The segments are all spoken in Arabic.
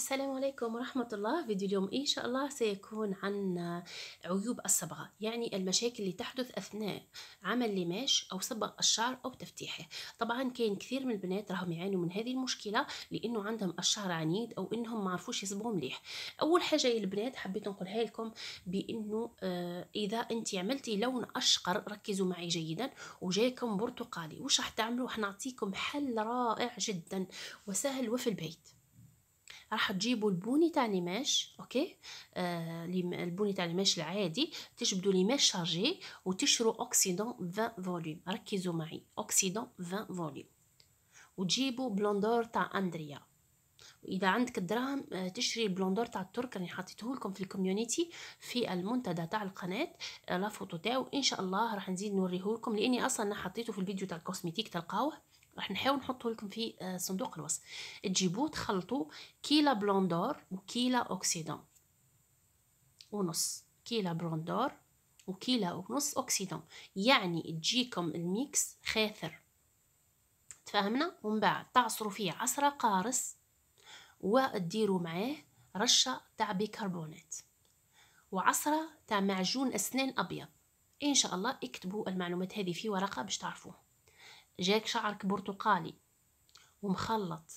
السلام عليكم ورحمة الله فيديو اليوم إن شاء الله سيكون عن عيوب الصبغة يعني المشاكل اللي تحدث أثناء عمل لماش أو صبغ الشعر أو تفتيحه طبعا كان كثير من البنات راهم يعانوا من هذه المشكلة لأنه عندهم الشعر عنيد أو أنهم ما عرفوش يصبغوا مليح أول حاجة يا البنات حبيت نقولها لكم بأنه آه، إذا أنت عملتي لون أشقر ركزوا معي جيدا وجاكم برتقالي وش راح تعملوا راح نعطيكم حل رائع جدا وسهل وفي البيت راح تجيبوا البوني تاع لي اوكي آه البوني تاع لي العادي تجبدوا لي شارجي وتشرو اوكسيدون 20 فوليوم ركزوا معي اوكسيدون 20 فوليوم وتجيبوا بلوندور تاع اندريا واذا عندك الدراهم آه، تشري البلوندور تاع الترك راني حطيته لكم في الكوميونيتي في المنتدى تاع القناه آه، لا فوتو تاعو ان شاء الله راح نزيد نوريه لكم لاني اصلا حطيته في الفيديو تاع الكوزميتيك تلقاوه راح نحاول نحطه لكم في آه، صندوق الوصف تجيبوه تخلطوا كيلا بلوندور وكيلا اوكسيدون ونص كيلا بلوندور وكيلا ونص اوكسيدون يعني تجيكم الميكس خاثر تفاهمنا ومن بعد تعصروا فيه عصرة قارص وتديروا معاه رشة تاع بيكربونات وعصرة تاع معجون أسنان أبيض إن شاء الله اكتبوا المعلومات هذه في ورقة باش تعرفوها جاك شعرك برتقالي ومخلط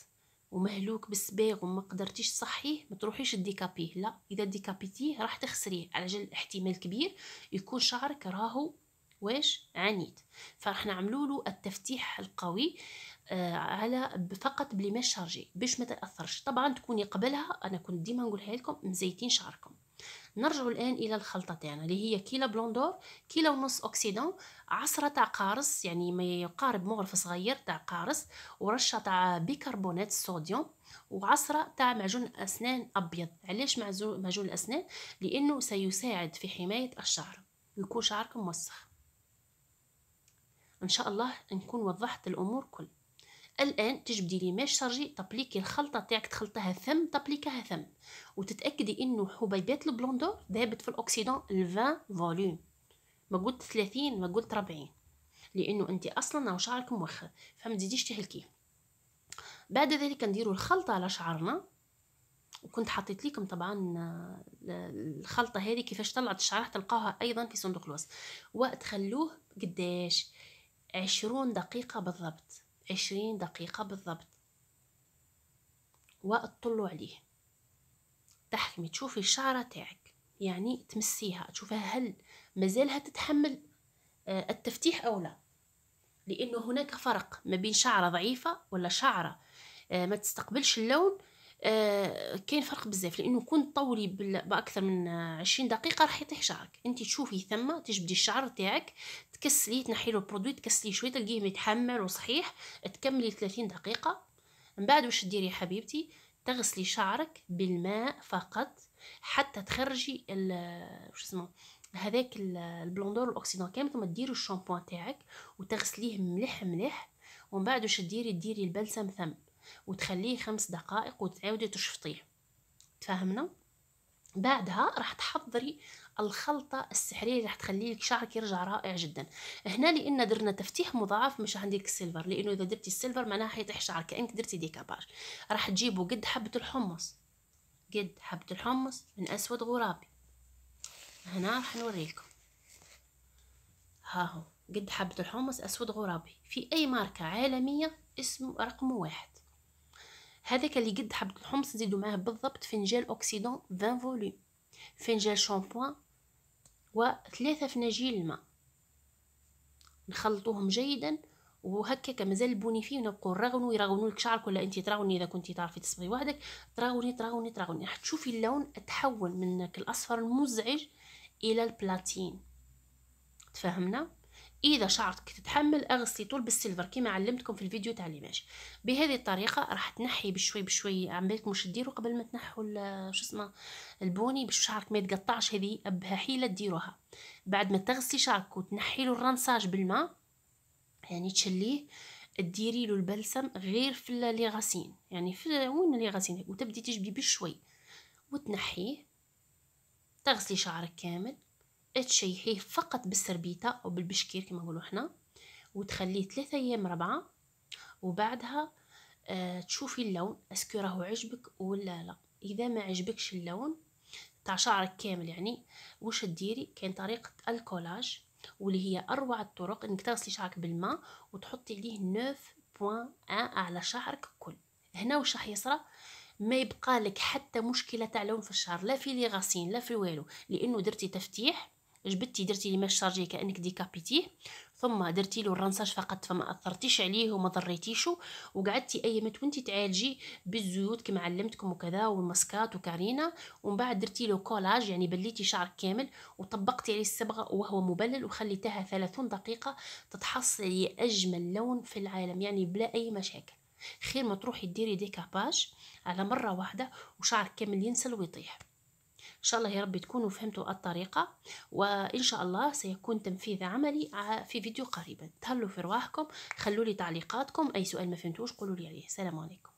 ومهلوك بالصباغ وما قدرتيش تصحيه ما تروحيش ديكابيه لا اذا ديكابيتيه راح تخسريه على جل احتمال كبير يكون شعرك راهو واش عنيد فراح نعملوا له التفتيح القوي آه على فقط بلي ما شارجي باش ما تاثرش طبعا تكوني قبلها انا كنت ديما نقولها لكم مزيتين شعركم نرجع الآن إلى الخلطة تاعنا اللي هي كيلو بلوندور كيلو ونص اوكسيدون عصرة تاع قارص يعني ما يقارب مغرف صغير تاع قارص ورشة تاع بيكربونات الصوديوم وعصرة تاع معجون أسنان أبيض علاش معجون الأسنان لأنه سيساعد في حماية الشعر ويكون شعرك موسخ ان شاء الله نكون وضحت الامور كل الان تجبدي لي ماش شارجي تبليكي الخلطه تاعك تخلطيها ثم تابليكيها ثم وتتاكدي انه حبيبات البلوندور ذابت في الاكسيدون ال 20 فوليوم ما قلت 30 ما قلت 40 لانه انت اصلا راهو شعرك موخر فما تزيديش تهلكيه بعد ذلك نديرو الخلطه على شعرنا وكنت حطيت لكم طبعا آه، الخلطه هذه كيفاش طلعت الشعر تلقاوها ايضا في صندوق الوصف وتخلوه قداش عشرون دقيقه بالضبط عشرين دقيقة بالضبط وتطلوا عليه تحكمي تشوفي الشعرة تاعك يعني تمسيها تشوفها هل مازالها تتحمل آه، التفتيح أو لا لأنه هناك فرق ما بين شعرة ضعيفة ولا شعرة آه، ما تستقبلش اللون آه، كاين فرق بزاف لانه كون طولي باكثر من 20 دقيقه راح يطيح شعرك انت تشوفي ثم تجبدي الشعر تاعك تكسليه تنحي له البرودوي تكسليه شويه تلقيه متحمر وصحيح تكملي 30 دقيقه من بعد واش ديري حبيبتي تغسلي شعرك بالماء فقط حتى تخرجي واش اسمه هذاك البلوندور الاكسيدون كامل ثم ديري الشامبوان تاعك وتغسليه مليح مليح ومن بعد واش ديري ديري البلسم ثم وتخليه خمس دقائق وتعاودي تشفطيه تفاهمنا بعدها راح تحضري الخلطة السحرية اللي راح تخلي لك شعرك يرجع رائع جدا هنا لان درنا تفتيح مضاعف مش عندك السيلفر لانه اذا درتي السيلفر معناها حيطيح شعرك كانك درتي ديكاباج راح تجيبوا قد حبة الحمص قد حبة الحمص من اسود غرابي هنا راح نوريكم ها هو قد حبة الحمص اسود غرابي في اي ماركة عالمية اسم رقم واحد هذاك اللي قد حبة الحمص نزيدو معاه بالضبط فنجان اوكسيدون 20 فوليوم فنجان شامبوان وثلاثة فناجيل الماء نخلطوهم جيدا وهكا مازال البوني فيه ونبقاو نرغنو يرغنو لك شعرك ولا انت تراغني اذا كنتي تعرفي تصبغي وحدك تراغني تراغني تراغني راح تشوفي اللون تحول من الاصفر المزعج الى البلاتين تفهمنا اذا شعرتك تتحمل اغسلي طول بالسيلفر كما علمتكم في الفيديو تاع ليماج بهذه الطريقه راح تنحي بشوي بشوي عمالك مش ديروا قبل ما تنحوا شو اسمه البوني باش شعرك ما يتقطعش هذه ابها حيله ديروها بعد ما تغسلي شعرك وتنحي له الرنساج بالماء يعني تشليه ديري له البلسم غير في لي غاسين يعني في وين لي غاسين وتبدي تجبدي بشوي وتنحيه تغسلي شعرك كامل تشيحيه فقط بالسربيتة أو بالبشكير كما نقولو حنا وتخليه ثلاثة أيام ربعة وبعدها آه، تشوفي اللون اسكو راهو عجبك ولا لا اذا ما عجبكش اللون تاع شعرك كامل يعني واش ديري كاين طريقه الكولاج واللي هي اروع الطرق انك تغسلي شعرك بالماء وتحطي عليه 9.1 على شعرك كل هنا واش راح يصرى ما يبقى لك حتى مشكله تاع لون في الشعر لا في لي غاسين لا في والو لانه درتي تفتيح جبدتي درتي لي ماش شارجيه كانك ديكابيتيه ثم درتي له الرنساج فقط فما اثرتيش عليه وما ضريتيشو وقعدتي ايامات وانت تعالجي بالزيوت كما علمتكم وكذا والماسكات وكارينا ومن بعد درتي له كولاج يعني بليتي شعرك كامل وطبقتي عليه الصبغه وهو مبلل وخليتها 30 دقيقه تتحصلي اجمل لون في العالم يعني بلا اي مشاكل خير ما تروحي ديري ديكاباج على مره واحده وشعرك كامل ينسل ويطيح إن شاء الله يا رب تكونوا فهمتوا الطريقة وإن شاء الله سيكون تنفيذ عملي في فيديو قريبا تهلوا في رواحكم خلوا لي تعليقاتكم أي سؤال ما فهمتوش قولوا لي عليه السلام عليكم